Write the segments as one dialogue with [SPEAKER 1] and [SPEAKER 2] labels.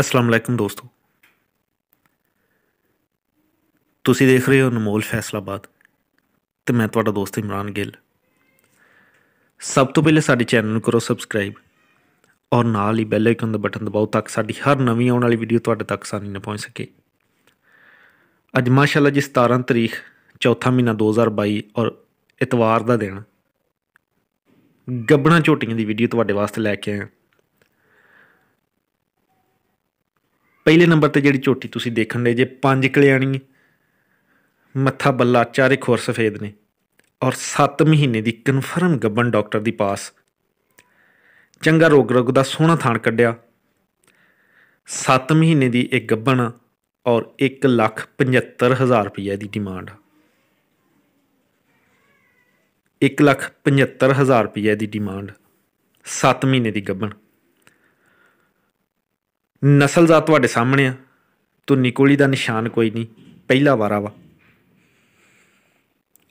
[SPEAKER 1] ਅਸਲਾਮ ਅਲੈਕਮ ਦੋਸਤੋ ਤੁਸੀਂ ਦੇਖ ਰਹੇ ਹੋ ਅਨਮੋਲ ਫੈਸਲਾਬਾਦ ਤੇ ਮੈਂ ਤੁਹਾਡਾ ਦੋਸਤ ਇਮਰਾਨ ਗਿੱਲ ਸਭ ਤੋਂ ਪਹਿਲੇ ਸਾਡੇ ਚੈਨਲ ਨੂੰ ਕਰੋ ਸਬਸਕ੍ਰਾਈਬ ਔਰ ਨਾਲ ਹੀ ਬੈਲ ਆਈਕਨ ਦਾ ਬਟਨ ਦਬਾਓ ਤਾਂ ਕਿ ਸਾਡੀ ਹਰ ਨਵੀਂ ਆਉਣ ਵਾਲੀ ਵੀਡੀਓ ਤੁਹਾਡੇ ਤੱਕ ਆਸਾਨੀ ਨਾਲ ਪਹੁੰਚ ਸਕੇ ਅੱਜ ਮਾਸ਼ਾਅੱਲਾ ਜੀ 17 ਤਰੀਖ ਚੌਥਾ ਮਹੀਨਾ 2022 ਔਰ ਇਤਵਾਰ ਦਾ ਦਿਨ ਗੱਬਣਾ ਝੋਟੀਆਂ ਦੀ ਵੀਡੀਓ ਤੁਹਾਡੇ ਵਾਸਤੇ ਲੈ ਕੇ ਆਇਆ ਪਹਿਲੇ ਨੰਬਰ ਤੇ ਜਿਹੜੀ ਝੋਟੀ ਤੁਸੀਂ ਦੇਖਣ ਦੇ ਜੇ ਪੰਜ ਕਲਿਆਣੀ ਮੱਥਾ ਬੱਲਾ ਚਾਰੇ ਖੋਰ ਸਫੇਦ ਨੇ ਔਰ 7 ਮਹੀਨੇ ਦੀ ਕਨਫਰਮ ਗੱਬਨ ਡਾਕਟਰ ਦੀ ਪਾਸ ਚੰਗਾ ਰੋਗ ਰੋਗ ਦਾ ਸੋਹਣਾ ਥਾਨ ਕੱਢਿਆ 7 ਮਹੀਨੇ ਦੀ ਇੱਕ ਗੱਬਨ ਔਰ 1 ਲੱਖ 75 ਹਜ਼ਾਰ ਰੁਪਏ ਦੀ ਡਿਮਾਂਡ 1 ਲੱਖ 75 ਹਜ਼ਾਰ ਰੁਪਏ ਦੀ ਡਿਮਾਂਡ 7 ਮਹੀਨੇ ਦੀ ਗੱਬਨ ਨਸਲ ਦਾ ਤੁਹਾਡੇ ਸਾਹਮਣੇ ਆ ਧੁੰਨੀ ਕੋਲੀ ਦਾ ਨਿਸ਼ਾਨ ਕੋਈ ਨਹੀਂ ਪਹਿਲਾ ਵਾਰਾ ਵਾ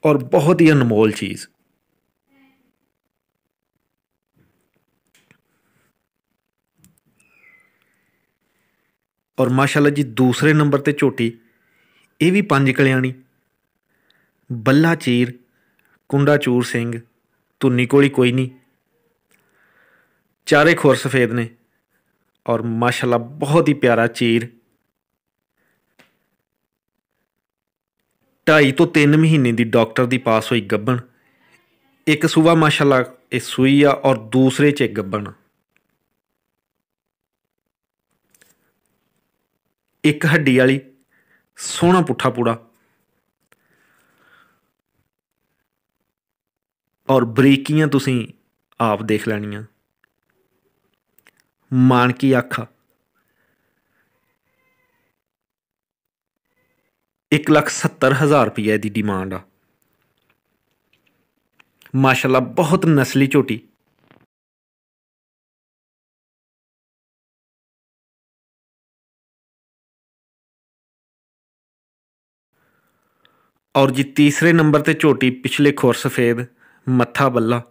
[SPEAKER 1] ਔਰ ਬਹੁਤ ਹੀ ਅਨਮੋਲ ਚੀਜ਼ ਔਰ ਮਾਸ਼ਾਅੱਲਾ ਜੀ ਦੂਸਰੇ ਨੰਬਰ ਤੇ ਝੋਟੀ ਇਹ ਵੀ ਪੰਜ ਕਲਿਆਣੀ ਬੱਲਾ ਚੀਰ ਕੁੰਡਾ ਚੂਰ ਸਿੰਘ ਤੁੰਨੀ ਕੋਲੀ ਕੋਈ ਨਹੀਂ ਚਾਰੇ ਖੁਰ ਸਫੇਦ ਨੇ ਔਰ ਮਾਸ਼ਾਅੱਲਾ ਬਹੁਤ ਹੀ ਪਿਆਰਾ ਚੀਰ 2.5 ਤੋਂ 3 ਮਹੀਨੇ ਦੀ ਡਾਕਟਰ ਦੀ ਪਾਸ ਹੋਈ ਗੱਬਣ ਇੱਕ ਸੂਆ ਮਾਸ਼ਾਅੱਲਾ ਇਹ ਸੂਈ ਆ ਔਰ ਦੂਸਰੇ ਚ ਗੱਬਣ ਇੱਕ ਹੱਡੀ ਵਾਲੀ ਸੋਹਣਾ ਪੁੱਠਾ ਪੂੜਾ ਔਰ ਬਰੀਕੀਆਂ ਤੁਸੀਂ ਆਪ ਦੇਖ ਲੈਣੀਆਂ ਮਾਨਕੀ ਅੱਖ 170000 ਰੁਪਏ ਦੀ ਡਿਮਾਂਡ ਆ ਮਾਸ਼ਾਅੱਲਾ ਬਹੁਤ ਨਸਲੀ ਝੋਟੀ ਔਰ ਜੀ ਤੀਸਰੇ ਨੰਬਰ ਤੇ ਝੋਟੀ ਪਿਛਲੇ ਖੁਰ ਸਫੇਦ ਮੱਥਾ ਬੱਲਾ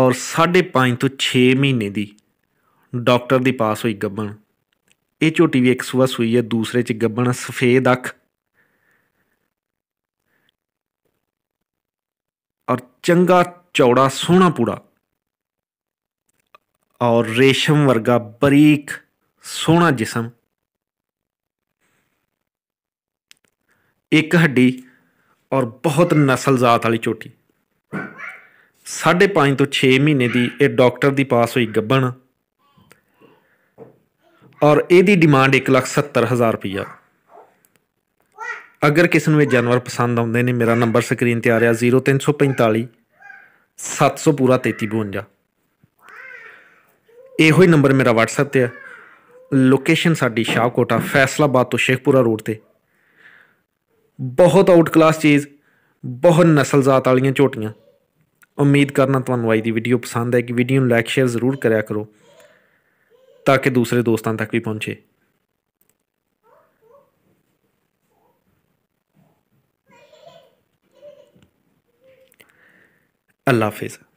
[SPEAKER 1] ਔਰ 5.5 ਤੋਂ 6 ਮਹੀਨੇ ਦੀ ਡਾਕਟਰ ਦੀ ਪਾਸ ਹੋਈ ਗੱਬਣ ਇਹ ਝੋਟੀ ਵੀ ਇੱਕ ਸੂਆ ਸੂਈ ਹੈ ਦੂਸਰੇ ਚ ਗੱਬਣ ਸਫੇਦ ਅੱਖ ਔਰ ਚੰਗਾ ਚੌੜਾ ਸੋਹਣਾ ਪੂੜਾ ਔਰ ਰੇਸ਼ਮ ਵਰਗਾ ਬਰੀਕ ਸੋਹਣਾ ਜਿਸਮ ਇੱਕ ਹੱਡੀ ਔਰ ਬਹੁਤ ਨਸਲ ਜ਼ਾਤ ਵਾਲੀ ਝੋਟੀ 5.5 ਤੋਂ 6 ਮਹੀਨੇ ਦੀ ਇਹ ਡਾਕਟਰ ਦੀ ਪਾਸ ਹੋਈ ਗੱਬਣ ਔਰ ਇਹਦੀ ਡਿਮਾਂਡ 170000 ਰੁਪਇਆ ਅਗਰ ਕਿਸ ਨੂੰ ਇਹ ਜਾਨਵਰ ਪਸੰਦ ਆਉਂਦੇ ਨੇ ਮੇਰਾ ਨੰਬਰ ਸਕਰੀਨ ਤੇ ਆ ਰਿਹਾ 0345 700 ਪੂਰਾ 3352 ਇਹੋ ਹੀ ਨੰਬਰ ਮੇਰਾ WhatsApp ਤੇ ਆ ਲੋਕੇਸ਼ਨ ਸਾਡੀ ਸ਼ਾਹਕੋਟਾ ਫੈਸਲਾਬਾਦ ਤੋਂ ਸ਼ੇਖਪੁਰਾ ਰੋਡ ਤੇ ਬਹੁਤ ਆਊਟ ਕਲਾਸ ਚੀਜ਼ ਬਹੁਤ ਜ਼ਾਤ ਵਾਲੀਆਂ ਝੋਟੀਆਂ उम्मीद करना तुम्हें आई की वीडियो पसंद है कि वीडियो लाइक शेयर जरूर करो ताकि दूसरे दोस्तों तक भी पहुँचे अल्लाह हाफिज़